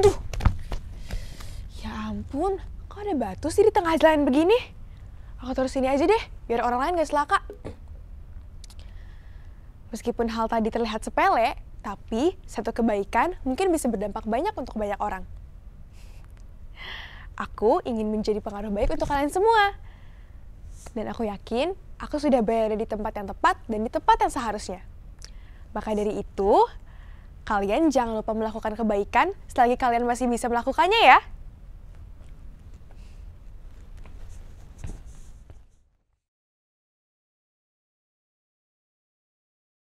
Aduh. Ya ampun, kok ada batu sih di tengah jalan begini? Aku terus sini aja deh, biar orang lain gak selaka. Meskipun hal tadi terlihat sepele, tapi satu kebaikan mungkin bisa berdampak banyak untuk banyak orang. Aku ingin menjadi pengaruh baik untuk kalian semua. Dan aku yakin aku sudah berada di tempat yang tepat dan di tempat yang seharusnya. Maka dari itu, Kalian jangan lupa melakukan kebaikan selagi kalian masih bisa melakukannya ya.